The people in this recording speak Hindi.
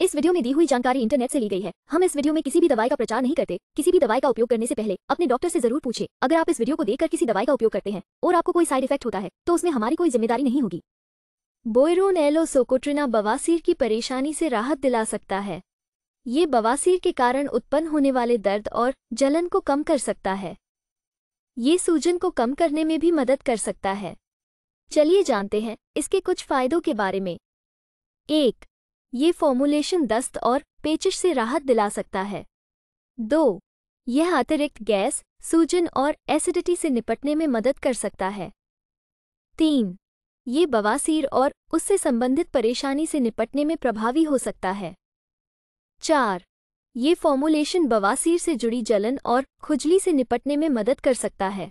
इस वीडियो में दी हुई जानकारी इंटरनेट से ली गई है हम इस वीडियो में किसी भी दवाई का प्रचार नहीं करते किसी भी दवाई का उपयोग करने से पहले अपने डॉक्टर से जरूर पूछे अगर आप इस वीडियो को देखकर किसी दवाई का उपयोग करते हैं और आपको कोई साइड इफेक्ट होता है तो उसमें हमारी कोई जिम्मेदारी नहीं होगी बोयरोनेलो सोकोट्रिना बवासीर की परेशानी से राहत दिला सकता है ये बवासीर के कारण उत्पन्न होने वाले दर्द और जलन को कम कर सकता है ये सूजन को कम करने में भी मदद कर सकता है चलिए जानते हैं इसके कुछ फायदों के बारे में एक ये फॉर्मुलेशन दस्त और पेचिश से राहत दिला सकता है दो यह अतिरिक्त गैस सूजन और एसिडिटी से निपटने में मदद कर सकता है तीन ये बवासीर और उससे संबंधित परेशानी से निपटने में प्रभावी हो सकता है चार ये फॉर्मुलेशन बवासीर से जुड़ी जलन और खुजली से निपटने में मदद कर सकता है